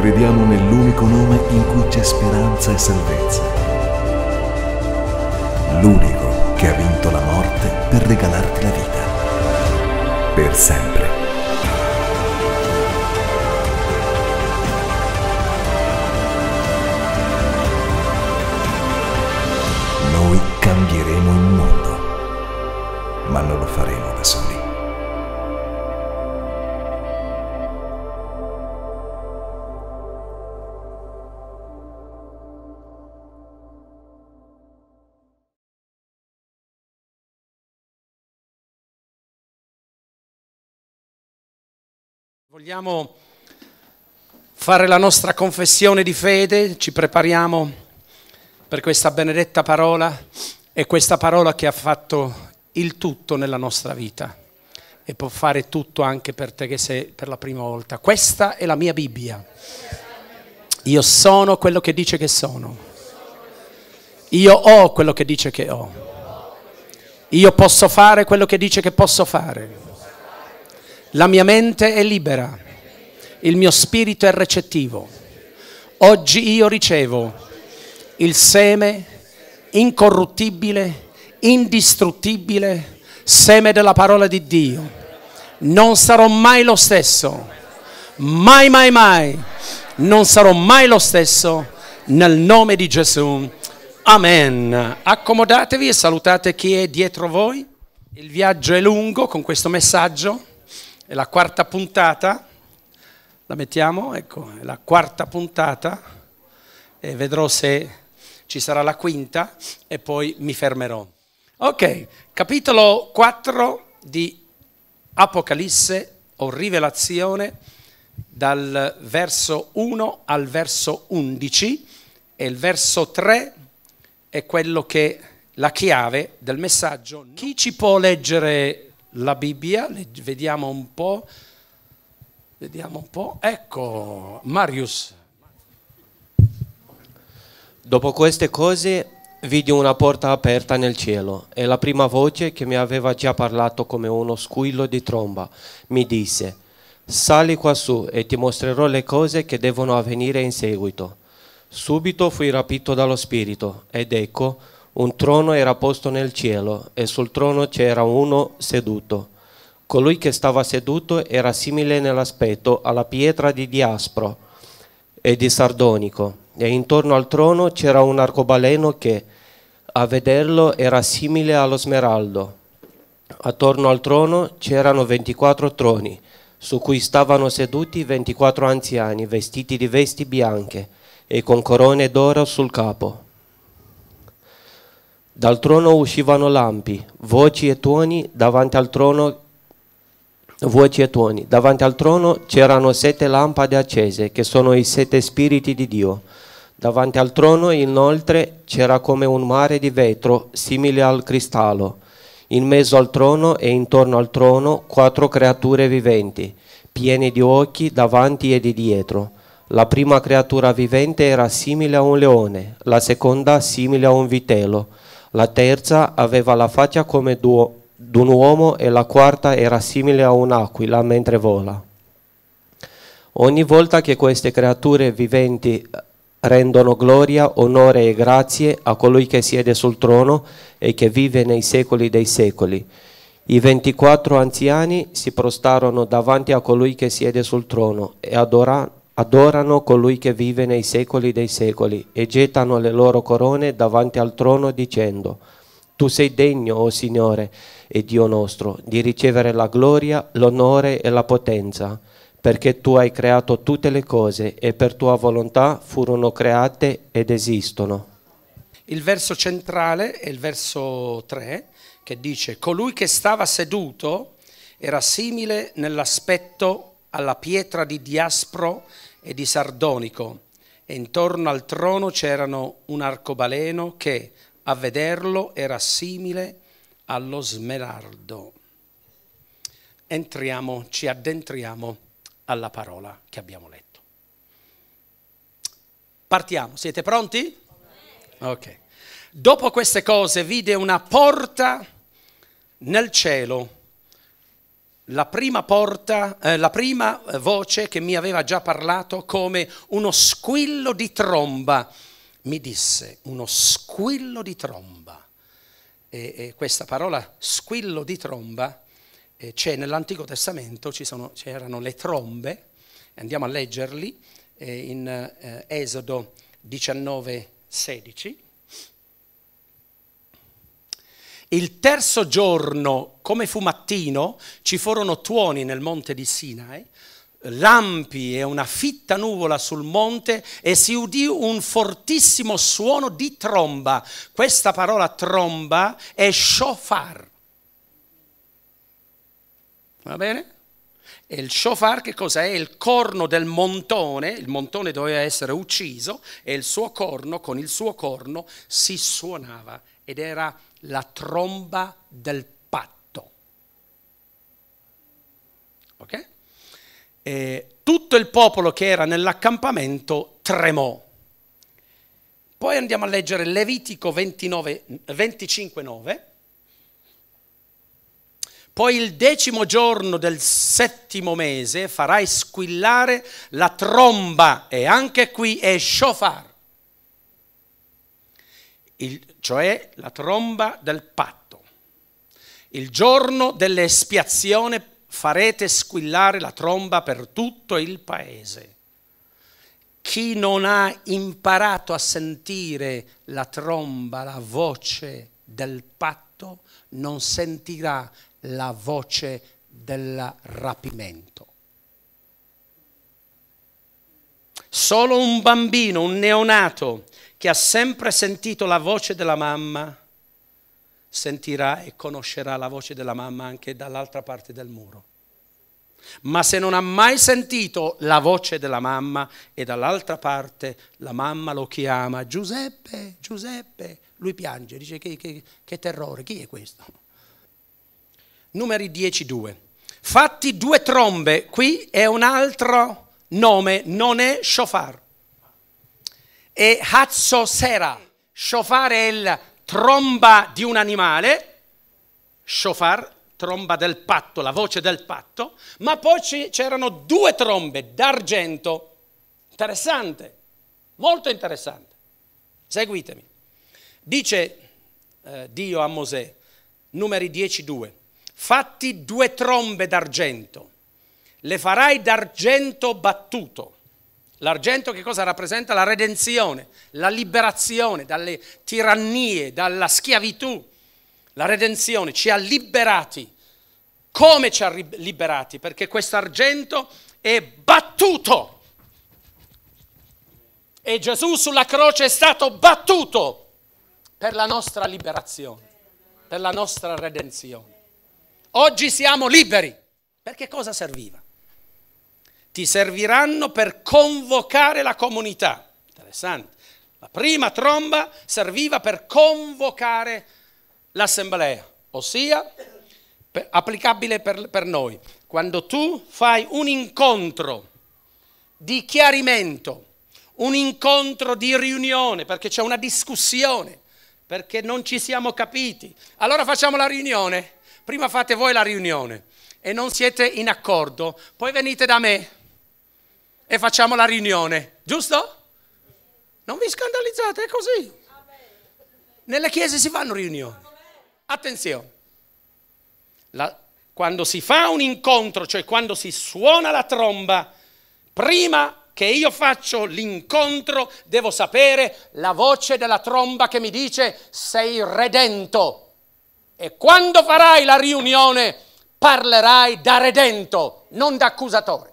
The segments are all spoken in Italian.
crediamo nell'unico nome in cui c'è speranza e salvezza. L'unico che ha vinto la morte per regalarti la vita. Per sempre. Noi cambieremo il mondo, ma non lo faremo Vogliamo fare la nostra confessione di fede, ci prepariamo per questa benedetta parola e questa parola che ha fatto il tutto nella nostra vita e può fare tutto anche per te che sei per la prima volta. Questa è la mia Bibbia. Io sono quello che dice che sono. Io ho quello che dice che ho. Io posso fare quello che dice che posso fare la mia mente è libera, il mio spirito è recettivo. Oggi io ricevo il seme incorruttibile, indistruttibile, seme della parola di Dio. Non sarò mai lo stesso, mai, mai, mai. Non sarò mai lo stesso nel nome di Gesù. Amen. Accomodatevi e salutate chi è dietro voi. Il viaggio è lungo con questo messaggio. È la quarta puntata, la mettiamo, ecco, è la quarta puntata e vedrò se ci sarà la quinta e poi mi fermerò. Ok, capitolo 4 di Apocalisse o Rivelazione dal verso 1 al verso 11 e il verso 3 è quello che la chiave del messaggio. Chi ci può leggere la Bibbia, vediamo un po', vediamo un po'. Ecco, Marius. Dopo queste cose vidi una porta aperta nel cielo e la prima voce che mi aveva già parlato come uno squillo di tromba mi disse, sali quassù e ti mostrerò le cose che devono avvenire in seguito. Subito fui rapito dallo spirito ed ecco, un trono era posto nel cielo e sul trono c'era uno seduto. Colui che stava seduto era simile nell'aspetto alla pietra di diaspro e di sardonico e intorno al trono c'era un arcobaleno che a vederlo era simile allo smeraldo. Attorno al trono c'erano 24 troni, su cui stavano seduti 24 anziani vestiti di vesti bianche e con corone d'oro sul capo. Dal trono uscivano lampi, voci e tuoni davanti al trono voci e tuoni. Davanti al trono c'erano sette lampade accese, che sono i sette spiriti di Dio. Davanti al trono, inoltre, c'era come un mare di vetro, simile al cristallo. In mezzo al trono e intorno al trono quattro creature viventi, piene di occhi davanti e di dietro. La prima creatura vivente era simile a un leone, la seconda simile a un vitello, la terza aveva la faccia come d'un uomo e la quarta era simile a un'aquila mentre vola. Ogni volta che queste creature viventi eh, rendono gloria, onore e grazie a colui che siede sul trono e che vive nei secoli dei secoli. I 24 anziani si prostarono davanti a colui che siede sul trono e adorarono adorano colui che vive nei secoli dei secoli e gettano le loro corone davanti al trono dicendo, tu sei degno, o oh Signore e Dio nostro, di ricevere la gloria, l'onore e la potenza, perché tu hai creato tutte le cose e per tua volontà furono create ed esistono. Il verso centrale è il verso 3 che dice, colui che stava seduto era simile nell'aspetto alla pietra di Diaspro e di Sardonico e intorno al trono c'erano un arcobaleno che a vederlo era simile allo smeraldo. Entriamo, ci addentriamo alla parola che abbiamo letto. Partiamo, siete pronti? Ok. Dopo queste cose vide una porta nel cielo la prima porta, eh, la prima eh, voce che mi aveva già parlato come uno squillo di tromba, mi disse uno squillo di tromba. E, e questa parola squillo di tromba eh, c'è nell'Antico Testamento, sono, c'erano le trombe, andiamo a leggerli eh, in eh, Esodo 19, 16. Il terzo giorno, come fu mattino, ci furono tuoni nel monte di Sinai, lampi e una fitta nuvola sul monte e si udì un fortissimo suono di tromba. Questa parola tromba è shofar. Va bene? E il shofar che cosa è? Il corno del montone, il montone doveva essere ucciso e il suo corno, con il suo corno si suonava ed era la tromba del patto. Ok? E tutto il popolo che era nell'accampamento tremò. Poi andiamo a leggere Levitico 29, 25, 9. Poi il decimo giorno del settimo mese farai squillare la tromba e anche qui è shofar. Il, cioè la tromba del patto. Il giorno dell'espiazione farete squillare la tromba per tutto il paese. Chi non ha imparato a sentire la tromba, la voce del patto, non sentirà la voce del rapimento. Solo un bambino, un neonato, che ha sempre sentito la voce della mamma, sentirà e conoscerà la voce della mamma anche dall'altra parte del muro. Ma se non ha mai sentito la voce della mamma e dall'altra parte la mamma lo chiama Giuseppe, Giuseppe, lui piange, dice che, che, che terrore, chi è questo? Numeri 10, 2. Fatti due trombe, qui è un altro nome non è shofar, è hazzo sera. Shofar è la tromba di un animale, shofar, tromba del patto, la voce del patto, ma poi c'erano due trombe d'argento. Interessante, molto interessante. Seguitemi. Dice eh, Dio a Mosè, numeri 10, 2, fatti due trombe d'argento le farai d'argento battuto. L'argento che cosa rappresenta? La redenzione, la liberazione dalle tirannie, dalla schiavitù. La redenzione ci ha liberati. Come ci ha liberati? Perché questo argento è battuto. E Gesù sulla croce è stato battuto per la nostra liberazione, per la nostra redenzione. Oggi siamo liberi. Perché cosa serviva? ti serviranno per convocare la comunità. Interessante. La prima tromba serviva per convocare l'assemblea, ossia per, applicabile per, per noi. Quando tu fai un incontro di chiarimento, un incontro di riunione, perché c'è una discussione, perché non ci siamo capiti. Allora facciamo la riunione. Prima fate voi la riunione e non siete in accordo, poi venite da me e facciamo la riunione, giusto? Non vi scandalizzate, è così. Nelle chiese si fanno riunioni. Attenzione, la, quando si fa un incontro, cioè quando si suona la tromba, prima che io faccio l'incontro devo sapere la voce della tromba che mi dice sei redento. E quando farai la riunione parlerai da redento, non da accusatore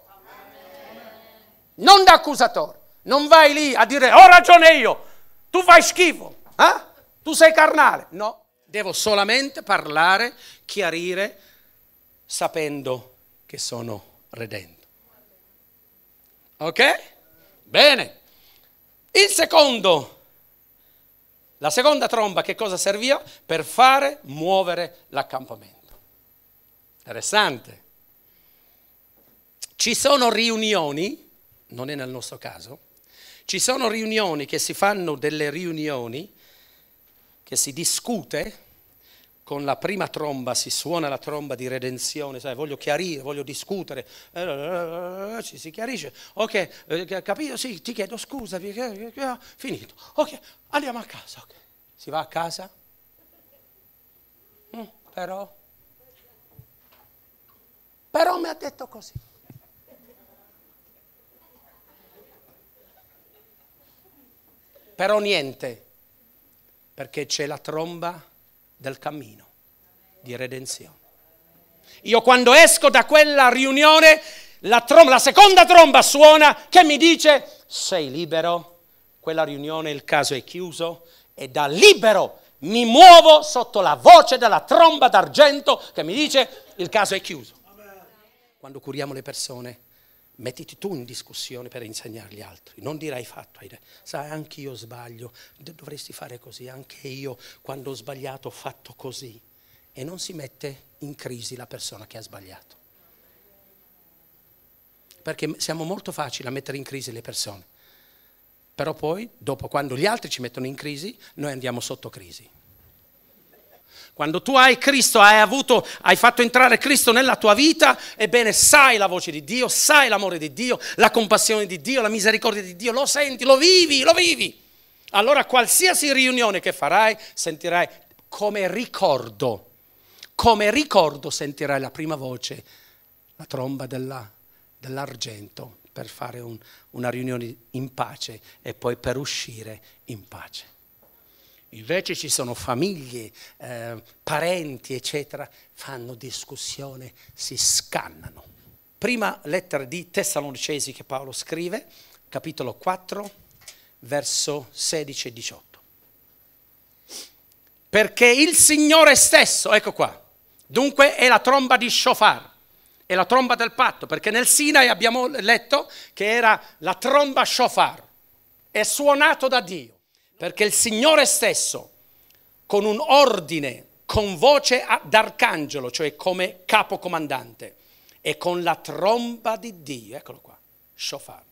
non da accusatore. Non vai lì a dire ho ragione io, tu fai schifo, eh? tu sei carnale. No, devo solamente parlare, chiarire, sapendo che sono redento. Ok? Bene. Il secondo, la seconda tromba che cosa serviva? Per fare muovere l'accampamento. Interessante. Ci sono riunioni non è nel nostro caso, ci sono riunioni che si fanno delle riunioni, che si discute, con la prima tromba si suona la tromba di redenzione, sai, voglio chiarire, voglio discutere, eh, eh, eh, ci si chiarisce, ok, capito, sì, ti chiedo scusa, finito, ok, andiamo a casa, okay. si va a casa, mm, però, però mi ha detto così. però niente, perché c'è la tromba del cammino di redenzione. Io quando esco da quella riunione, la, tromba, la seconda tromba suona che mi dice sei libero, quella riunione il caso è chiuso e da libero mi muovo sotto la voce della tromba d'argento che mi dice il caso è chiuso. Quando curiamo le persone mettiti tu in discussione per insegnare agli altri, non dirai fatto, sai anche io sbaglio, dovresti fare così, anche io quando ho sbagliato ho fatto così e non si mette in crisi la persona che ha sbagliato. Perché siamo molto facili a mettere in crisi le persone, però poi dopo quando gli altri ci mettono in crisi noi andiamo sotto crisi. Quando tu hai Cristo, hai, avuto, hai fatto entrare Cristo nella tua vita, ebbene sai la voce di Dio, sai l'amore di Dio, la compassione di Dio, la misericordia di Dio, lo senti, lo vivi, lo vivi. Allora qualsiasi riunione che farai sentirai come ricordo, come ricordo sentirai la prima voce, la tromba della, dell'argento per fare un, una riunione in pace e poi per uscire in pace. Invece ci sono famiglie, eh, parenti, eccetera, fanno discussione, si scannano. Prima lettera di Tessalonicesi che Paolo scrive, capitolo 4, verso 16 e 18. Perché il Signore stesso, ecco qua, dunque è la tromba di Shofar, è la tromba del patto, perché nel Sinai abbiamo letto che era la tromba Shofar, è suonato da Dio perché il Signore stesso, con un ordine, con voce d'arcangelo, cioè come capo comandante, e con la tromba di Dio, eccolo qua, shofar,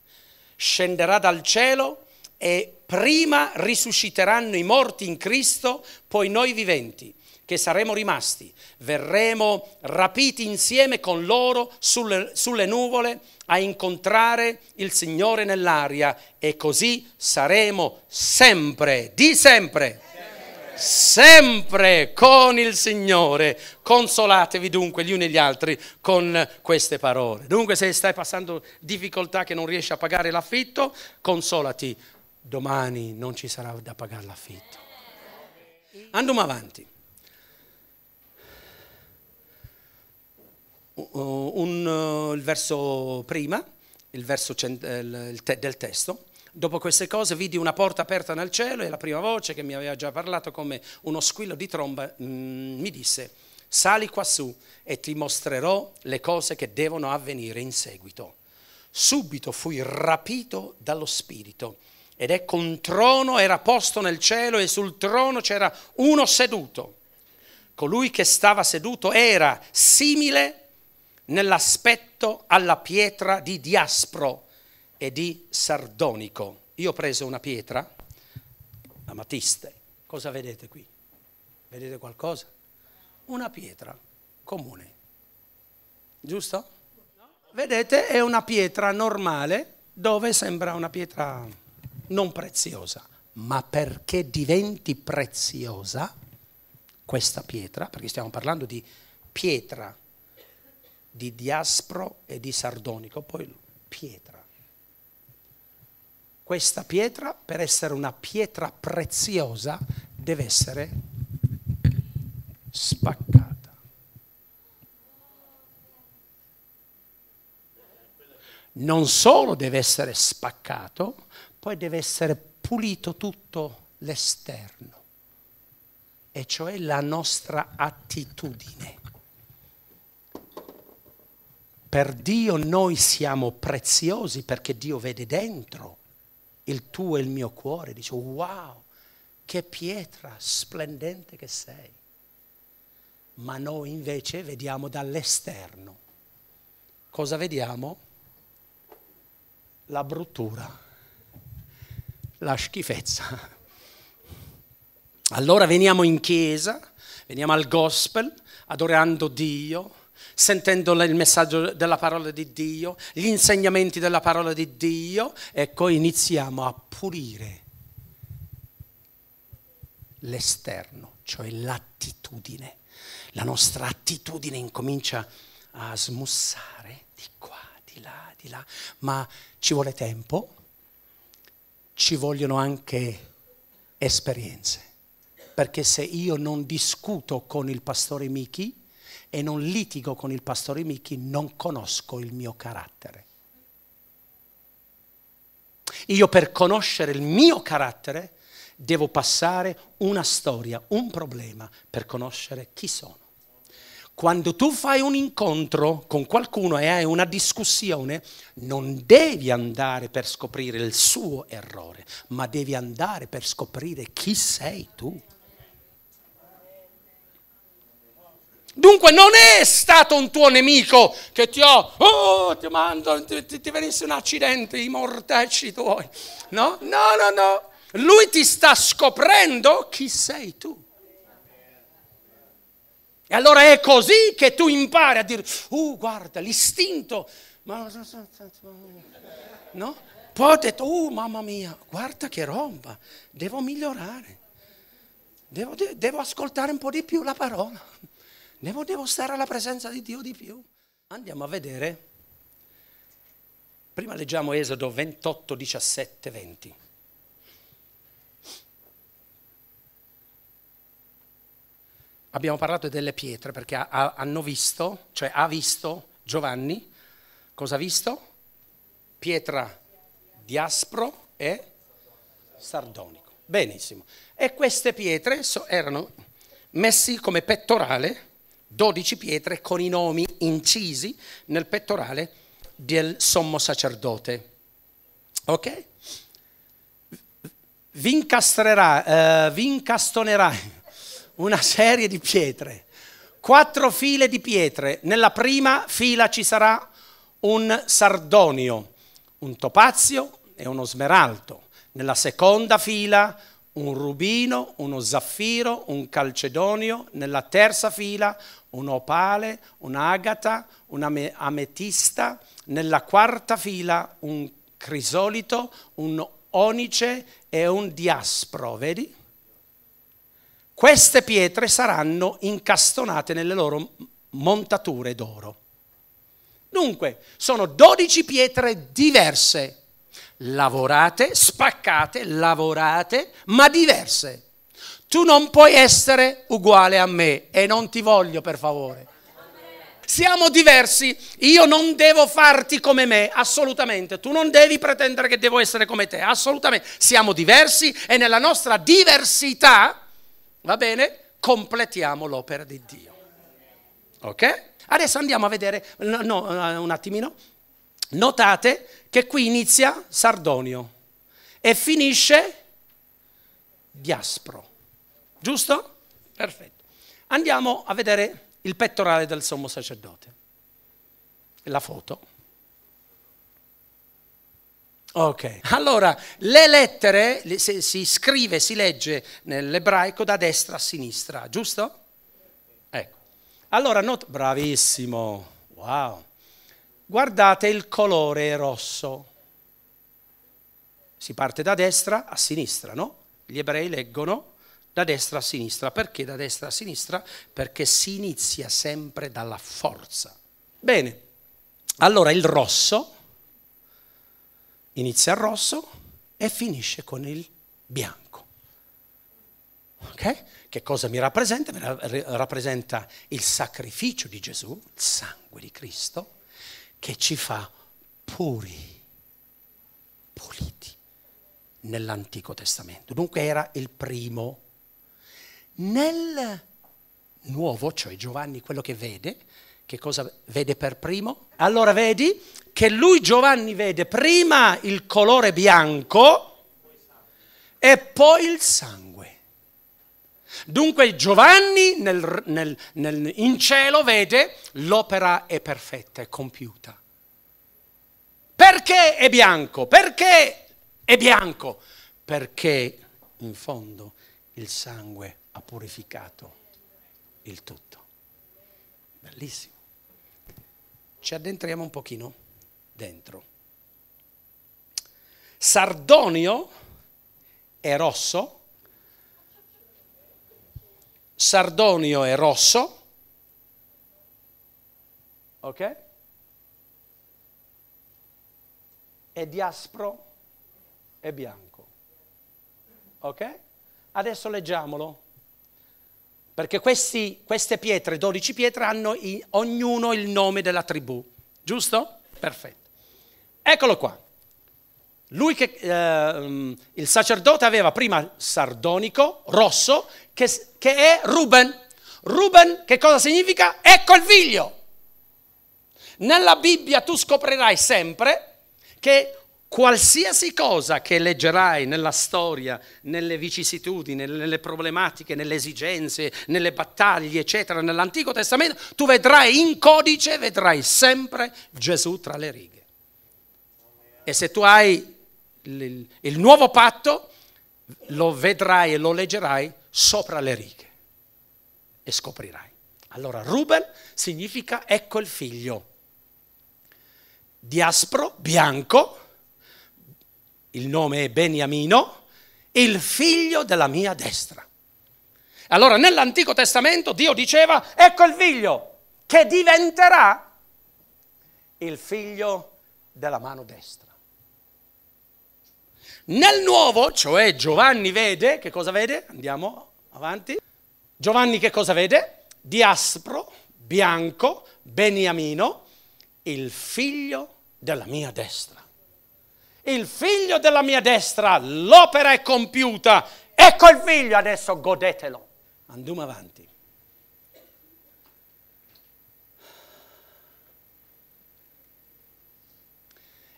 scenderà dal cielo e prima risusciteranno i morti in Cristo, poi noi viventi che saremo rimasti, verremo rapiti insieme con loro sulle, sulle nuvole a incontrare il Signore nell'aria e così saremo sempre, di sempre, sempre, sempre con il Signore. Consolatevi dunque gli uni e gli altri con queste parole. Dunque se stai passando difficoltà che non riesci a pagare l'affitto, consolati, domani non ci sarà da pagare l'affitto. Andiamo avanti. Eh, un, eh, il verso prima, il verso eh, del testo. Dopo queste cose vidi una porta aperta nel cielo e la prima voce che mi aveva già parlato come uno squillo di tromba mm, mi disse, sali quassù e ti mostrerò le cose che devono avvenire in seguito. Subito fui rapito dallo Spirito ed ecco un trono era posto nel cielo e sul trono c'era uno seduto. Colui che stava seduto era simile nell'aspetto alla pietra di Diaspro e di Sardonico. Io ho preso una pietra, amatiste, cosa vedete qui? Vedete qualcosa? Una pietra comune, giusto? Vedete, è una pietra normale dove sembra una pietra non preziosa, ma perché diventi preziosa questa pietra, perché stiamo parlando di pietra di diaspro e di sardonico, poi pietra. Questa pietra, per essere una pietra preziosa, deve essere spaccata. Non solo deve essere spaccato, poi deve essere pulito tutto l'esterno, e cioè la nostra attitudine. Per Dio noi siamo preziosi perché Dio vede dentro il tuo e il mio cuore. Dice, wow, che pietra splendente che sei. Ma noi invece vediamo dall'esterno. Cosa vediamo? La bruttura, la schifezza. Allora veniamo in chiesa, veniamo al gospel, adorando Dio sentendo il messaggio della parola di Dio, gli insegnamenti della parola di Dio, ecco iniziamo a pulire l'esterno, cioè l'attitudine. La nostra attitudine incomincia a smussare di qua, di là, di là, ma ci vuole tempo, ci vogliono anche esperienze, perché se io non discuto con il pastore Michi, e non litigo con il pastore Micchi, non conosco il mio carattere. Io per conoscere il mio carattere devo passare una storia, un problema per conoscere chi sono. Quando tu fai un incontro con qualcuno e hai una discussione, non devi andare per scoprire il suo errore, ma devi andare per scoprire chi sei tu. Dunque non è stato un tuo nemico che ti ha, oh, ti mando, ti, ti, venisse un accidente, i mortacci tuoi. No, no, no, no. Lui ti sta scoprendo chi sei tu. E allora è così che tu impari a dire, uh, guarda, l'istinto, ma... No? Poi ho detto, uh, mamma mia, guarda che roba, devo migliorare, devo, devo ascoltare un po' di più la parola ne volevo stare alla presenza di Dio di più. Andiamo a vedere. Prima leggiamo Esodo 28, 17, 20. Abbiamo parlato delle pietre perché hanno visto, cioè ha visto Giovanni, cosa ha visto? Pietra di aspro e sardonico. Benissimo. E queste pietre erano messe come pettorale 12 pietre con i nomi incisi nel pettorale del sommo sacerdote. Ok? Vi, incastrerà, eh, vi incastonerai una serie di pietre, quattro file di pietre. Nella prima fila ci sarà un sardonio, un topazio e uno smeralto. Nella seconda fila un rubino, uno zaffiro, un calcedonio, nella terza fila un opale, un'agata, un'ametista, nella quarta fila un crisolito, un onice e un diaspro, vedi? Queste pietre saranno incastonate nelle loro montature d'oro. Dunque, sono dodici pietre diverse Lavorate, spaccate, lavorate, ma diverse. Tu non puoi essere uguale a me e non ti voglio per favore. Siamo diversi, io non devo farti come me, assolutamente. Tu non devi pretendere che devo essere come te, assolutamente. Siamo diversi e nella nostra diversità, va bene, completiamo l'opera di Dio. Ok? Adesso andiamo a vedere, no, no un attimino. Notate che qui inizia Sardonio e finisce Diaspro. Giusto? Perfetto. Andiamo a vedere il pettorale del sommo sacerdote. La foto. Ok, allora le lettere le, si scrive, si legge nell'ebraico da destra a sinistra, giusto? Ecco, allora, not- bravissimo, wow guardate il colore rosso. Si parte da destra a sinistra, no? Gli ebrei leggono da destra a sinistra. Perché da destra a sinistra? Perché si inizia sempre dalla forza. Bene, allora il rosso inizia il rosso e finisce con il bianco. Okay? Che cosa mi rappresenta? Mi rappresenta il sacrificio di Gesù, il sangue di Cristo, che ci fa puri, puliti nell'Antico Testamento. Dunque era il primo. Nel Nuovo, cioè Giovanni, quello che vede, che cosa vede per primo? Allora vedi che lui Giovanni vede prima il colore bianco e poi il sangue. Dunque Giovanni nel, nel, nel, in cielo vede l'opera è perfetta, è compiuta. Perché è bianco? Perché è bianco? Perché in fondo il sangue ha purificato il tutto. Bellissimo. Ci addentriamo un pochino dentro. Sardonio è rosso Sardonio è rosso, ok? E diaspro è bianco, ok? Adesso leggiamolo, perché questi, queste pietre, 12 pietre, hanno i, ognuno il nome della tribù, giusto? Perfetto. Eccolo qua. Lui che, eh, mm, il sacerdote aveva prima sardonico, rosso, che, che è Ruben. Ruben che cosa significa? Ecco il figlio. Nella Bibbia tu scoprirai sempre che qualsiasi cosa che leggerai nella storia, nelle vicissitudini, nelle problematiche, nelle esigenze, nelle battaglie, eccetera, nell'Antico Testamento, tu vedrai in codice, vedrai sempre Gesù tra le righe. E se tu hai il, il nuovo patto lo vedrai e lo leggerai sopra le righe e scoprirai. Allora Ruben significa ecco il figlio, diaspro, bianco, il nome è Beniamino, il figlio della mia destra. Allora nell'Antico Testamento Dio diceva ecco il figlio che diventerà il figlio della mano destra. Nel nuovo, cioè Giovanni vede, che cosa vede? Andiamo avanti. Giovanni che cosa vede? Di aspro, bianco, beniamino, il figlio della mia destra. Il figlio della mia destra, l'opera è compiuta, ecco il figlio, adesso godetelo. Andiamo avanti.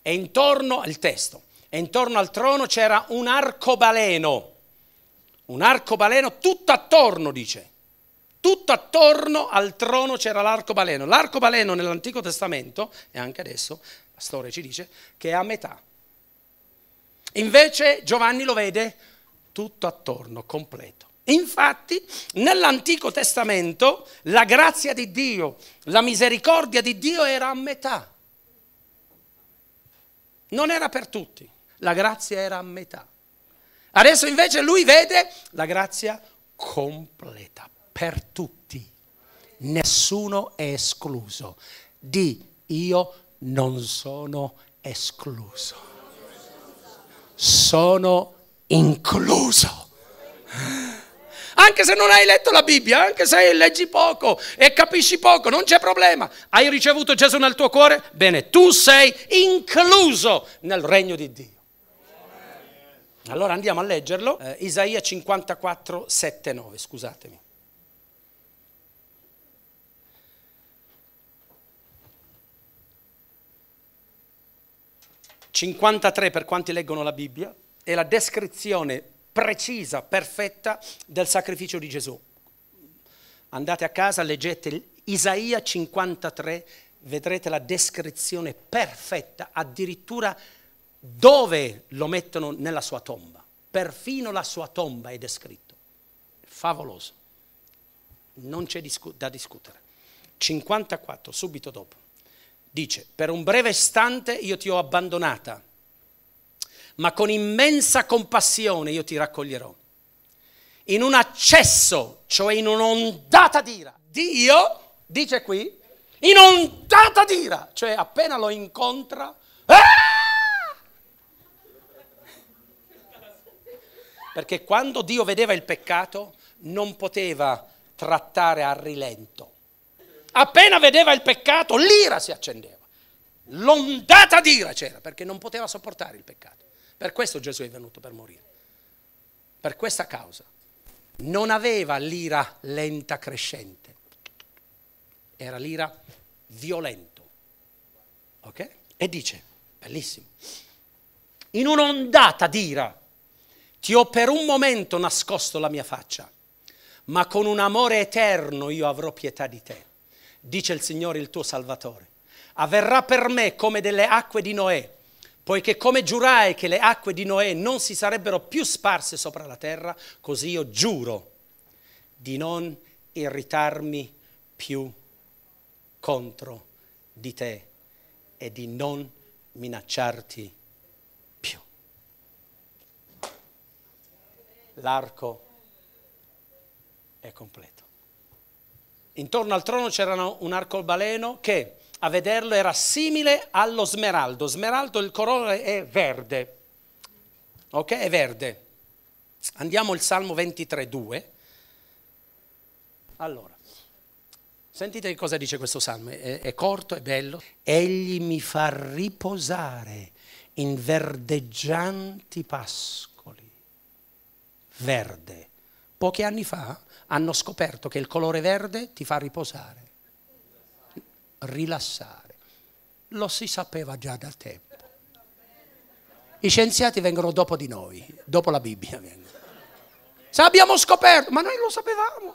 E intorno al testo, e intorno al trono c'era un arcobaleno, un arcobaleno tutto attorno, dice. Tutto attorno al trono c'era l'arcobaleno. L'arcobaleno nell'Antico Testamento, e anche adesso, la storia ci dice, che è a metà. Invece Giovanni lo vede tutto attorno, completo. Infatti, nell'Antico Testamento la grazia di Dio, la misericordia di Dio era a metà. Non era per tutti la grazia era a metà. Adesso invece lui vede la grazia completa per tutti. Nessuno è escluso. Di io non sono escluso. Sono incluso. Anche se non hai letto la Bibbia, anche se leggi poco e capisci poco, non c'è problema. Hai ricevuto Gesù nel tuo cuore? Bene, tu sei incluso nel regno di Dio. Allora andiamo a leggerlo, eh, Isaia 54, 7, 9, scusatemi. «53 per quanti leggono la Bibbia, è la descrizione precisa, perfetta del sacrificio di Gesù. Andate a casa, leggete Isaia 53, vedrete la descrizione perfetta, addirittura perfetta dove lo mettono nella sua tomba. Perfino la sua tomba è descritta. Favoloso. Non c'è discu- da discutere. 54, subito dopo. Dice, per un breve istante io ti ho abbandonata, ma con immensa compassione io ti raccoglierò. In un accesso, cioè in un'ondata d'ira. Dio, dice qui, in ondata d'ira, cioè appena lo incontra, perché quando Dio vedeva il peccato non poteva trattare a rilento. Appena vedeva il peccato l'ira si accendeva, l'ondata d'ira c'era perché non poteva sopportare il peccato. Per questo Gesù è venuto per morire, per questa causa. Non aveva l'ira lenta crescente, era l'ira violento. Ok? E dice, bellissimo, in un'ondata d'ira ti ho per un momento nascosto la mia faccia, ma con un amore eterno io avrò pietà di te, dice il Signore il tuo Salvatore. Avverrà per me come delle acque di Noè, poiché come giurai che le acque di Noè non si sarebbero più sparse sopra la terra, così io giuro di non irritarmi più contro di te e di non minacciarti più. l'arco è completo. Intorno al trono c'era un arcobaleno che a vederlo era simile allo smeraldo. Smeraldo il colore è verde. Ok? È verde. Andiamo al Salmo 23, 2. Allora, sentite cosa dice questo salmo, è, è, corto, è bello. Egli mi fa riposare in verdeggianti pascoli verde. Pochi anni fa hanno scoperto che il colore verde ti fa riposare, rilassare. Lo si sapeva già da tempo. I scienziati vengono dopo di noi, dopo la Bibbia vengono. Se abbiamo scoperto, ma noi lo sapevamo.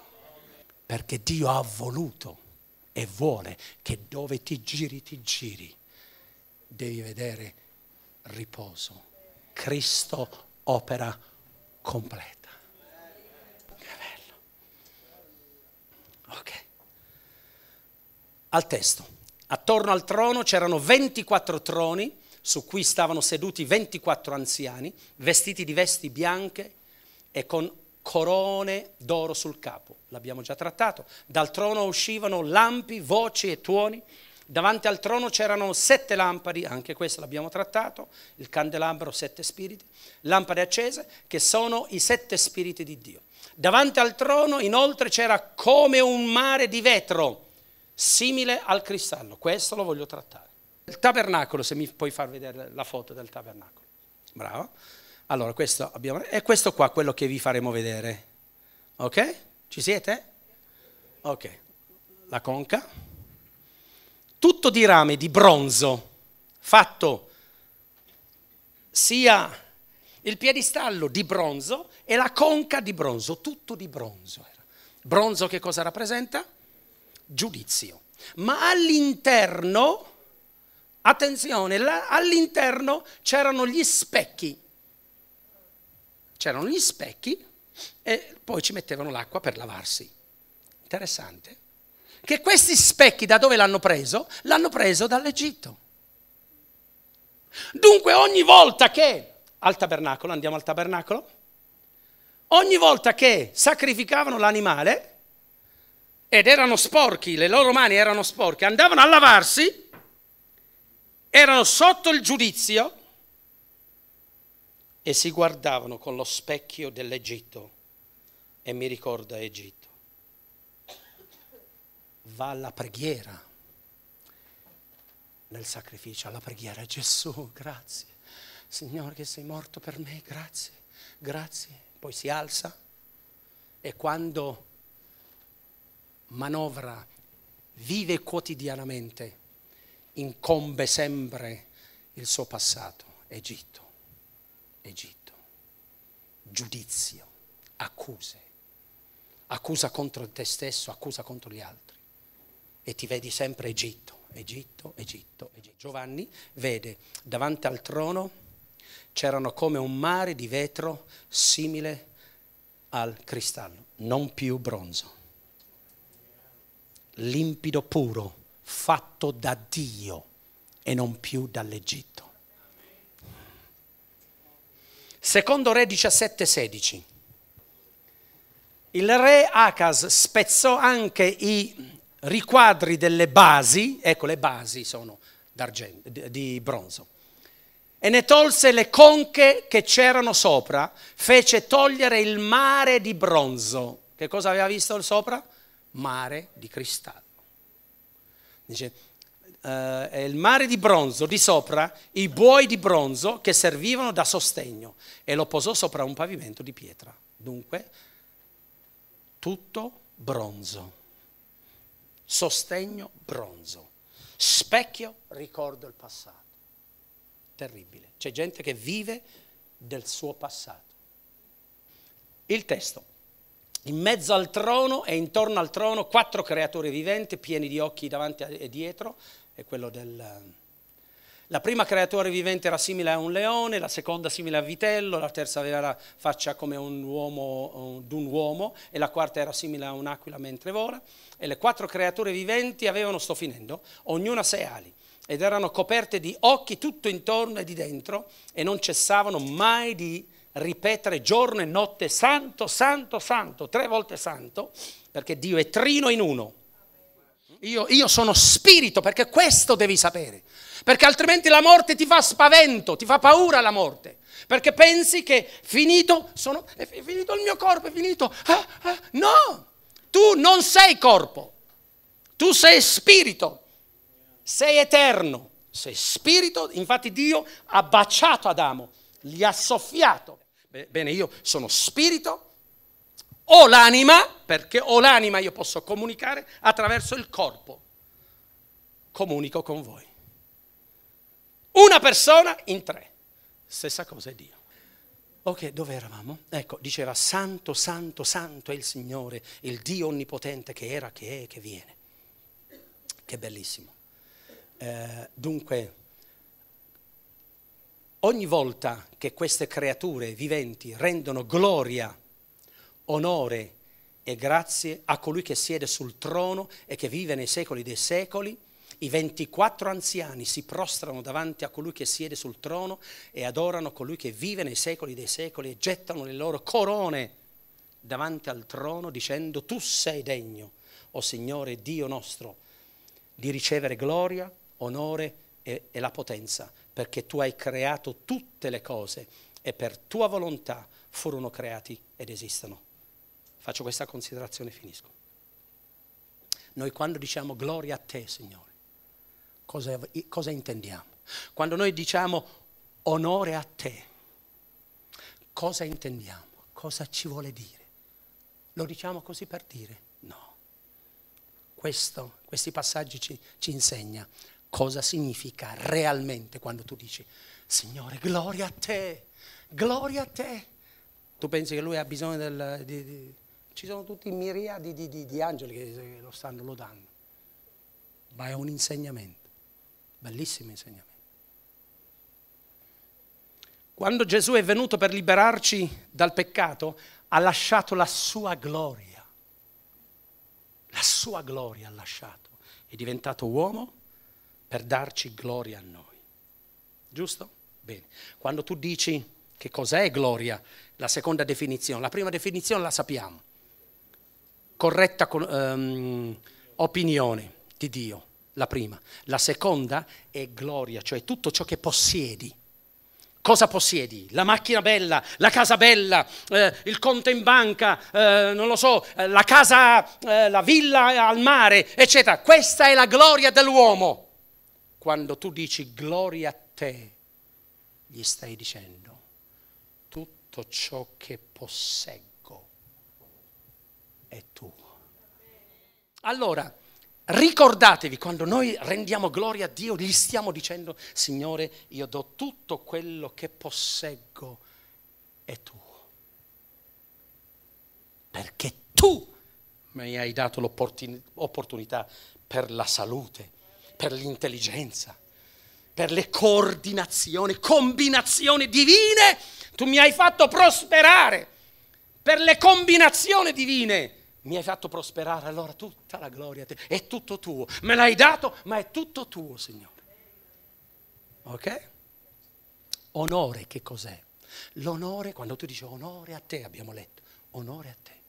Perché Dio ha voluto e vuole che dove ti giri, ti giri, devi vedere riposo. Cristo opera completa. Che bello. Ok. Al testo. Attorno al trono c'erano 24 troni su cui stavano seduti 24 anziani, vestiti di vesti bianche e con corone d'oro sul capo. L'abbiamo già trattato. Dal trono uscivano lampi, voci e tuoni Davanti al trono c'erano sette lampadi, anche questo l'abbiamo trattato, il candelabro sette spiriti, lampade accese che sono i sette spiriti di Dio. Davanti al trono inoltre c'era come un mare di vetro, simile al cristallo, questo lo voglio trattare. Il tabernacolo, se mi puoi far vedere la foto del tabernacolo. Bravo. Allora, questo abbiamo... E questo qua, quello che vi faremo vedere. Ok? Ci siete? Ok. La conca tutto di rame di bronzo, fatto sia il piedistallo di bronzo e la conca di bronzo, tutto di bronzo Bronzo che cosa rappresenta? Giudizio. Ma all'interno, attenzione, all'interno c'erano gli specchi. C'erano gli specchi e poi ci mettevano l'acqua per lavarsi. Interessante che questi specchi da dove l'hanno preso? L'hanno preso dall'Egitto. Dunque ogni volta che, al tabernacolo, andiamo al tabernacolo, ogni volta che sacrificavano l'animale ed erano sporchi, le loro mani erano sporche, andavano a lavarsi, erano sotto il giudizio e si guardavano con lo specchio dell'Egitto e mi ricorda Egitto va alla preghiera, nel sacrificio, alla preghiera. Gesù, grazie. Signore che sei morto per me, grazie, grazie. Poi si alza e quando manovra, vive quotidianamente, incombe sempre il suo passato, Egitto, Egitto, giudizio, accuse, accusa contro te stesso, accusa contro gli altri e ti vedi sempre Egitto, Egitto, Egitto, Egitto. Giovanni vede davanti al trono c'erano come un mare di vetro simile al cristallo, non più bronzo, limpido puro, fatto da Dio e non più dall'Egitto. Secondo Re 17:16. Il re Acas spezzò anche i riquadri delle basi, ecco le basi sono di bronzo, e ne tolse le conche che c'erano sopra, fece togliere il mare di bronzo. Che cosa aveva visto sopra? Mare di cristallo. Dice, eh, il mare di bronzo di sopra, i buoi di bronzo che servivano da sostegno, e lo posò sopra un pavimento di pietra. Dunque, tutto bronzo sostegno bronzo, specchio ricordo il passato. Terribile. C'è gente che vive del suo passato. Il testo. In mezzo al trono e intorno al trono quattro creatori viventi pieni di occhi davanti e dietro, è quello del la prima creatura vivente era simile a un leone, la seconda simile a vitello, la terza aveva la faccia come un uomo, d'un uomo e la quarta era simile a un'aquila mentre vola. E le quattro creature viventi avevano, sto finendo, ognuna sei ali ed erano coperte di occhi tutto intorno e di dentro e non cessavano mai di ripetere giorno e notte santo, santo, santo, tre volte santo, perché Dio è trino in uno io, io sono spirito, perché questo devi sapere. Perché altrimenti la morte ti fa spavento, ti fa paura la morte. Perché pensi che finito sono, è finito il mio corpo, è finito. Ah, ah. No, tu non sei corpo, tu sei spirito, sei eterno, sei spirito. Infatti Dio ha baciato Adamo, gli ha soffiato. Bene, io sono spirito, ho l'anima perché ho l'anima, io posso comunicare attraverso il corpo. Comunico con voi. Una persona in tre. Stessa cosa è Dio. Ok, dove eravamo? Ecco, diceva santo, santo, santo è il Signore, il Dio onnipotente che era, che è e che viene. Che bellissimo. Eh, dunque, ogni volta che queste creature viventi rendono gloria, onore e grazie a colui che siede sul trono e che vive nei secoli dei secoli. I 24 anziani si prostrano davanti a colui che siede sul trono e adorano colui che vive nei secoli dei secoli e gettano le loro corone davanti al trono dicendo tu sei degno, o oh Signore Dio nostro, di ricevere gloria, onore e, e la potenza, perché tu hai creato tutte le cose e per tua volontà furono creati ed esistono. Faccio questa considerazione e finisco. Noi quando diciamo gloria a te, Signore, cosa, cosa intendiamo? Quando noi diciamo onore a te, cosa intendiamo? Cosa ci vuole dire? Lo diciamo così per dire? No. Questo, questi passaggi ci, ci insegna cosa significa realmente quando tu dici, Signore, gloria a te, gloria a te. Tu pensi che lui ha bisogno del, di, di, ci sono tutti miriadi di, di, di angeli che eh, lo stanno lodando. Ma è un insegnamento, bellissimo insegnamento. Quando Gesù è venuto per liberarci dal peccato, ha lasciato la sua gloria. La sua gloria ha lasciato. È diventato uomo per darci gloria a noi. Giusto? Bene. Quando tu dici che cos'è gloria, la seconda definizione, la prima definizione la sappiamo corretta um, opinione di Dio, la prima. La seconda è gloria, cioè tutto ciò che possiedi. Cosa possiedi? La macchina bella, la casa bella, eh, il conto in banca, eh, non lo so, eh, la casa, eh, la villa al mare, eccetera. Questa è la gloria dell'uomo. Quando tu dici gloria a te, gli stai dicendo tutto ciò che posseggo è tuo. Allora, ricordatevi, quando noi rendiamo gloria a Dio, gli stiamo dicendo, Signore, io do tutto quello che posseggo, è tuo. Perché tu mi hai dato l'opportunità per la salute, per l'intelligenza, per le coordinazioni, combinazioni divine, tu mi hai fatto prosperare per le combinazioni divine mi hai fatto prosperare, allora tutta la gloria a te, è tutto tuo, me l'hai dato, ma è tutto tuo, Signore. Ok? Onore che cos'è? L'onore, quando tu dici onore a te, abbiamo letto, onore a te.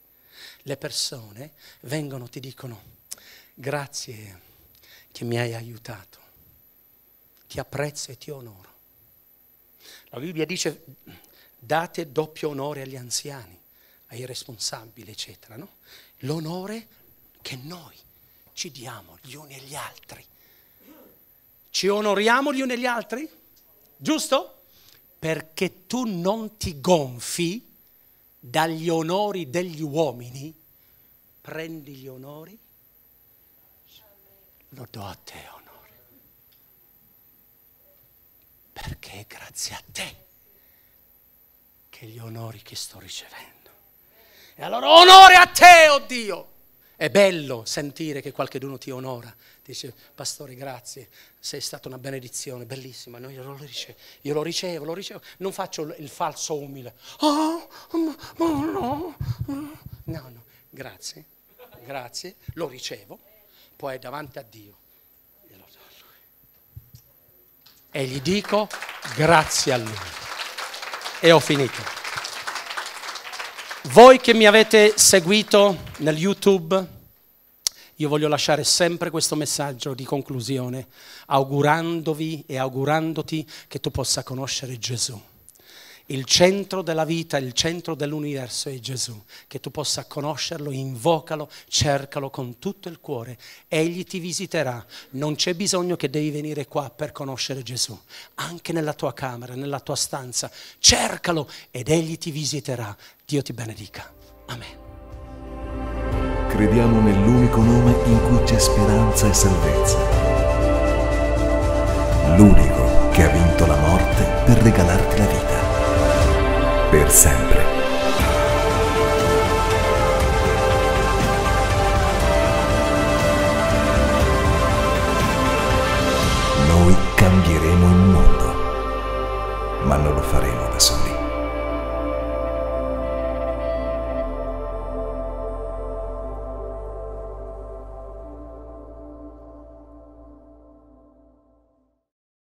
Le persone vengono, ti dicono grazie che mi hai aiutato, ti apprezzo e ti onoro. La Bibbia dice date doppio onore agli anziani ai responsabili, eccetera. No? L'onore che noi ci diamo gli uni agli altri. Ci onoriamo gli uni agli altri? Giusto? Perché tu non ti gonfi dagli onori degli uomini, prendi gli onori, lo do a te onore. Perché è grazie a te che gli onori che sto ricevendo e allora onore a te, oh Dio. È bello sentire che qualcuno ti onora. Dice, pastore, grazie, sei stata una benedizione, bellissima. No, io, lo ricevo, io lo ricevo, lo ricevo. Non faccio il falso umile. Oh, ma, ma no. Eh. No, no, grazie, grazie, lo ricevo. Poi davanti a Dio E gli dico grazie a Lui. E ho finito. Voi che mi avete seguito nel YouTube, io voglio lasciare sempre questo messaggio di conclusione, augurandovi e augurandoti che tu possa conoscere Gesù. Il centro della vita, il centro dell'universo è Gesù, che tu possa conoscerlo, invocalo, cercalo con tutto il cuore. Egli ti visiterà, non c'è bisogno che devi venire qua per conoscere Gesù, anche nella tua camera, nella tua stanza, cercalo ed egli ti visiterà Dio ti benedica. Amen. Crediamo nell'unico nome in cui c'è speranza e salvezza. L'unico che ha vinto la morte per regalarti la vita. Per sempre. Noi cambieremo il mondo, ma non lo faremo da soli.